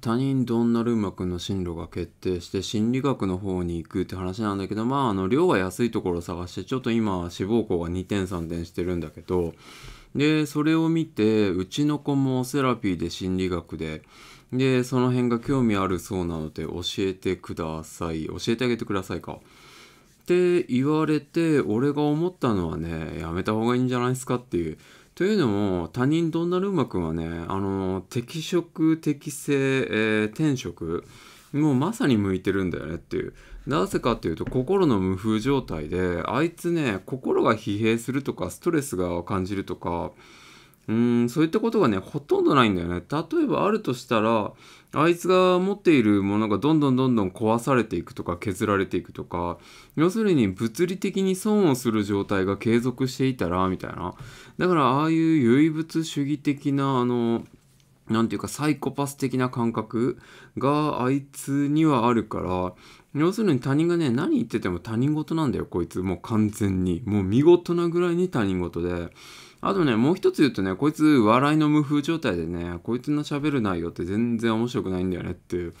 他人どんなルンマくんの進路が決定して心理学の方に行くって話なんだけどまああの量が安いところを探してちょっと今志望校が2点3点してるんだけどでそれを見てうちの子もセラピーで心理学ででその辺が興味あるそうなので教えてください教えてあげてくださいかって言われて俺が思ったのはねやめた方がいいんじゃないですかっていうというのも他人ドんナルーマ君はねあの適職適性、えー、転職もうまさに向いてるんだよねっていうなぜかっていうと心の無風状態であいつね心が疲弊するとかストレスが感じるとかうーん、そういったことがね、ほとんどないんだよね。例えばあるとしたら、あいつが持っているものがどんどんどんどん壊されていくとか削られていくとか、要するに物理的に損をする状態が継続していたら、みたいな。だからああいう唯物主義的な、あの、なんていうかサイコパス的な感覚があいつにはあるから要するに他人がね何言ってても他人事なんだよこいつもう完全にもう見事なぐらいに他人事であとねもう一つ言うとねこいつ笑いの無風状態でねこいつのしゃべる内容って全然面白くないんだよねっていう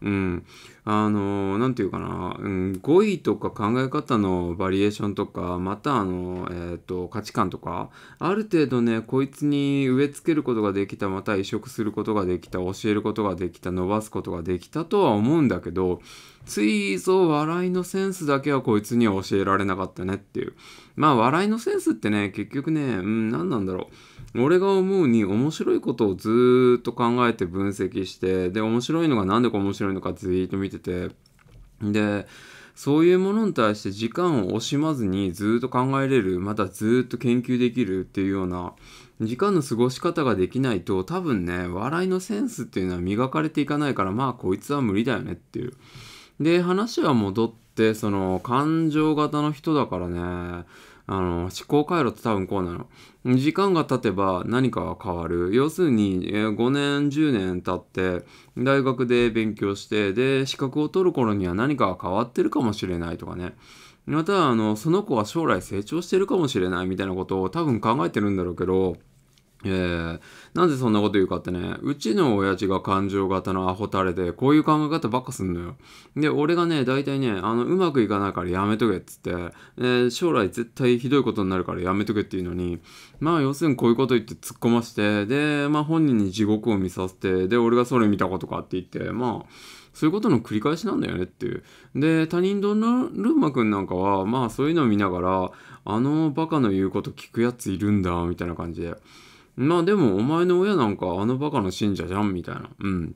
うん、あの何て言うかな、うん、語彙とか考え方のバリエーションとかまたあの、えーと、と価値観とかある程度ねこいつに植え付けることができたまた移植することができた教えることができた伸ばすことができたとは思うんだけどついぞ笑いのセンスだけはこいつには教えられなかったねっていうまあ笑いのセンスってね結局ね、うん、何なんだろう俺が思うに面白いことをずっと考えて分析してで面白いのが何でか面白いのかずっと見ててでそういうものに対して時間を惜しまずにずっと考えれる、またずっと研究できるっていうような、時間の過ごし方ができないと多分ね、笑いのセンスっていうのは磨かれていかないから、まあこいつは無理だよねっていう。で、話は戻って、その感情型の人だからね、あの、思考回路って多分こうなの。時間が経てば何かが変わる。要するに、え5年、10年経って、大学で勉強して、で、資格を取る頃には何かが変わってるかもしれないとかね。また、あの、その子は将来成長してるかもしれないみたいなことを多分考えてるんだろうけど、えー、なんでそんなこと言うかってね、うちの親父が感情型のアホタレで、こういう考え方ばっかすんのよ。で、俺がね、大体ね、あの、うまくいかないからやめとけっつって、えー、将来絶対ひどいことになるからやめとけっていうのに、まあ、要するにこういうこと言って突っ込まして、で、まあ、本人に地獄を見させて、で、俺がそれ見たことかって言って、まあ、そういうことの繰り返しなんだよねっていう。で、他人んのルンマくんなんかは、まあ、そういうのを見ながら、あのバカの言うこと聞くやついるんだ、みたいな感じで。まあでもお前の親なんかあのバカの信者じゃんみたいな。うん。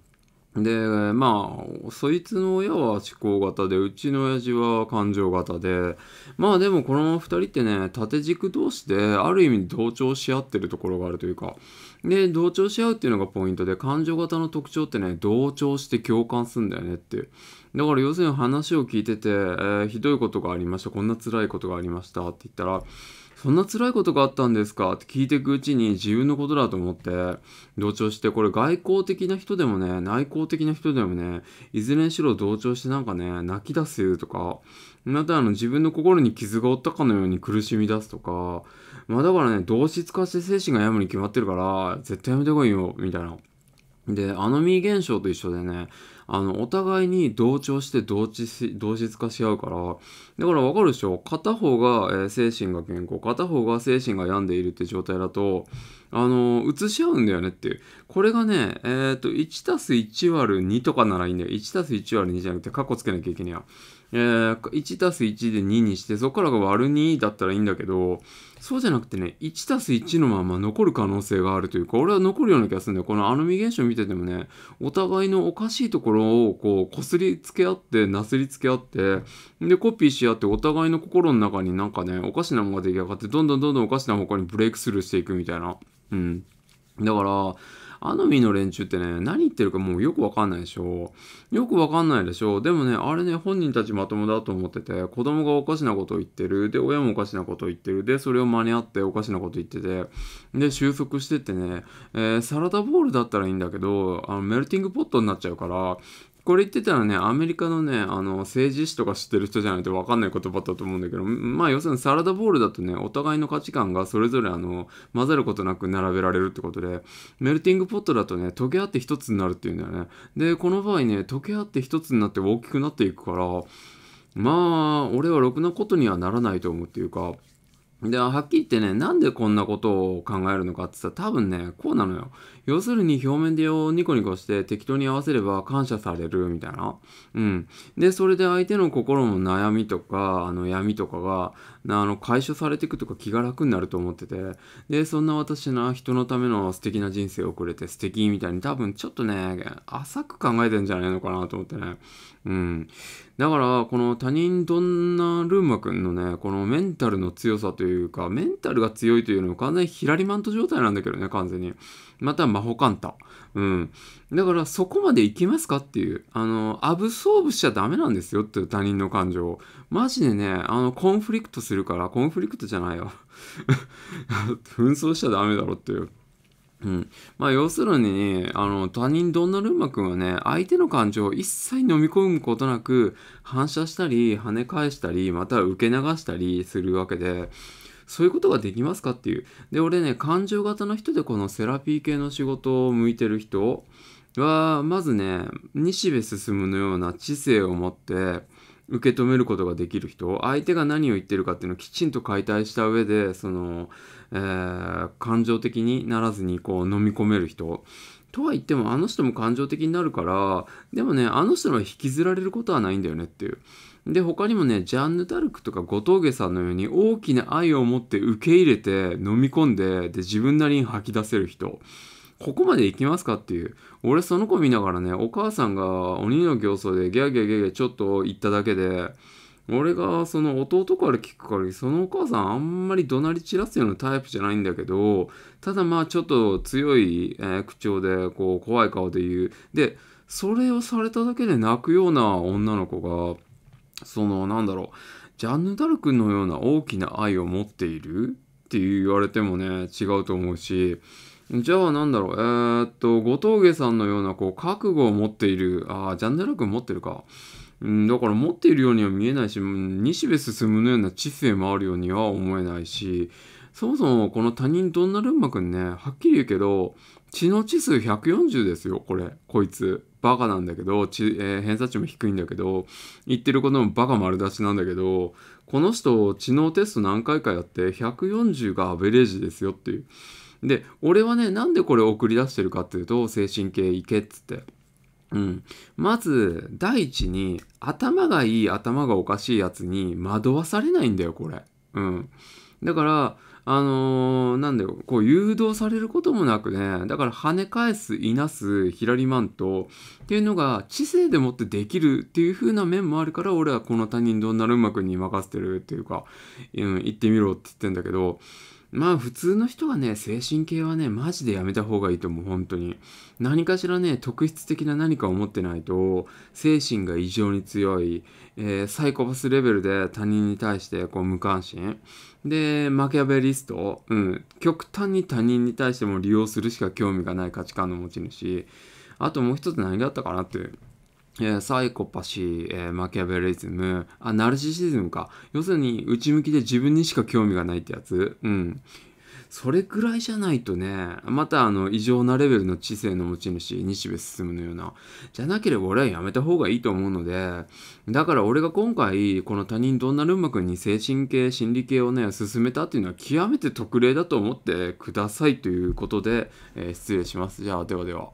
で、まあ、そいつの親は思考型で、うちの親父は感情型で、まあでもこの2人ってね、縦軸同士で、ある意味同調し合ってるところがあるというか、で、同調し合うっていうのがポイントで、感情型の特徴ってね、同調して共感すんだよねっていう。だから要するに話を聞いてて、えー、ひどいことがありました、こんな辛いことがありましたって言ったら、そんな辛いことがあったんですかって聞いていくうちに自分のことだと思って同調して、これ外交的な人でもね、内向的な人でもね、いずれにしろ同調してなんかね、泣き出すとか、またあの自分の心に傷が負ったかのように苦しみ出すとか、まあだからね、同質化して精神が病むに決まってるから、絶対やめてこいよ、みたいな。で、アノミー現象と一緒でね、あの、お互いに同調して同質同質化し合うから、だからわかるでしょ片方が、え精神が健康、片方が精神が病んでいるって状態だと、あの、移し合うんだよねっていう。これがね、えっ、ー、と、1たす1割る2とかならいいんだよ。1たす1割る2じゃなくて、カッコつけなきゃいけない。え1たす1で2にして、そこからが割る2だったらいいんだけど、そうじゃなくてね、1たす1のまま残る可能性があるというか、俺は残るような気がするんだよ。このアノミ現象見ててもね、お互いのおかしいところをこう、こすりつけ合って、なすりつけ合って、で、コピーし合って、お互いの心の中になんかね、おかしなものが出来上がって、どんどんどんどんおかしな方向にブレイクスルーしていくみたいな。うん。だから、アノミの連中ってね、何言ってるかもうよくわかんないでしょ。よくわかんないでしょ。でもね、あれね、本人たちまともだと思ってて、子供がおかしなことを言ってる。で、親もおかしなことを言ってる。で、それを間に合っておかしなこと言ってて、で、収束してってね、えー、サラダボールだったらいいんだけど、あのメルティングポットになっちゃうから、これ言ってたらね、アメリカのね、あの、政治史とか知ってる人じゃないと分かんない言葉だと思うんだけど、まあ、要するにサラダボウルだとね、お互いの価値観がそれぞれ、あの、混ざることなく並べられるってことで、メルティングポットだとね、溶け合って一つになるっていうんだよね。で、この場合ね、溶け合って一つになって大きくなっていくから、まあ、俺はろくなことにはならないと思うっていうか、で、はっきり言ってね、なんでこんなことを考えるのかって言ったら多分ね、こうなのよ。要するに表面でニコニコして適当に合わせれば感謝されるみたいな。うん。で、それで相手の心の悩みとか、あの闇とかが、あの解消されていくとか気が楽になると思ってて、で、そんな私な人のための素敵な人生を送れて素敵みたいに多分ちょっとね、浅く考えてんじゃないのかなと思ってね。うん。だから、この他人どんなルーマくんのね、このメンタルの強さというか、メンタルが強いというのも完全にヒラリマント状態なんだけどね、完全に。また魔法カンタ。うん。だからそこまでいきますかっていう。あの、アブソーブしちゃダメなんですよっていう他人の感情。マジでね、あの、コンフリクトするから、コンフリクトじゃないよ。紛争しちゃダメだろっていう。うん。まあ、要するに、あの、他人ドンナルンマ君はね、相手の感情を一切飲み込むことなく、反射したり、跳ね返したり、また受け流したりするわけで、そういうことができますかっていう。で、俺ね、感情型の人でこのセラピー系の仕事を向いてる人は、まずね、西部進むのような知性を持って、受け止めることができる人相手が何を言ってるかっていうのをきちんと解体した上でその、えー、感情的にならずにこう飲み込める人とは言ってもあの人も感情的になるからでもねあの人の引きずられることはないんだよねっていう。で他にもねジャンヌ・ダルクとか後藤家さんのように大きな愛を持って受け入れて飲み込んでで自分なりに吐き出せる人ここまで行きますかっていう。俺その子見ながらね、お母さんが鬼の形相でギャーギャーギャーギャーちょっと行っただけで、俺がその弟から聞く限り、そのお母さんあんまり怒鳴り散らすようなタイプじゃないんだけど、ただまあちょっと強い、え口調で、こう怖い顔で言う。で、それをされただけで泣くような女の子が、そのなんだろう、ジャンヌ・ダルクのような大きな愛を持っているって言われてもね、違うと思うし、じゃあなんだろう、えー、っと、後峠さんのようなこう覚悟を持っている、ああ、ジャンヌラ君持ってるか。うん、だから持っているようには見えないし、西部進むのような知性もあるようには思えないし、そもそもこの他人どんなルンマ君ね、はっきり言うけど、血の知数140ですよ、これ、こいつ。バカなんだけど、えー、偏差値も低いんだけど、言ってることもバカ丸出しなんだけど、この人、知能テスト何回かやって、140がアベレージですよっていう。で俺はねなんでこれを送り出してるかっていうと精神系行けっつって。うん、まず第一に頭がいい頭がおかしいやつに惑わされないんだよこれ。うん、だからあのー、なんだよ、こう誘導されることもなくね、だから跳ね返す、いなす、ヒラリマントっていうのが知性でもってできるっていう風な面もあるから、俺はこの他人どんなるうまくに任せてるっていうか、うん、言ってみろって言ってんだけど、まあ普通の人はね、精神系はね、マジでやめた方がいいと思う、本当に。何かしらね、特質的な何かを持ってないと、精神が異常に強い、えー、サイコパスレベルで他人に対してこう無関心。で、マキャベリスト、うん、極端に他人に対しても利用するしか興味がない価値観の持ち主。あともう一つ何があったかなって。サイコパシー、えー、マキャベリズム、あ、ナルシシズムか。要するに、内向きで自分にしか興味がないってやつ。うん。それくらいじゃないとね、またあの異常なレベルの知性の持ち主、西部進のような、じゃなければ俺はやめた方がいいと思うので、だから俺が今回、この他人どんなルンマ君に精神系、心理系をね、進めたっていうのは極めて特例だと思ってくださいということで、えー、失礼します。じゃあ、ではでは。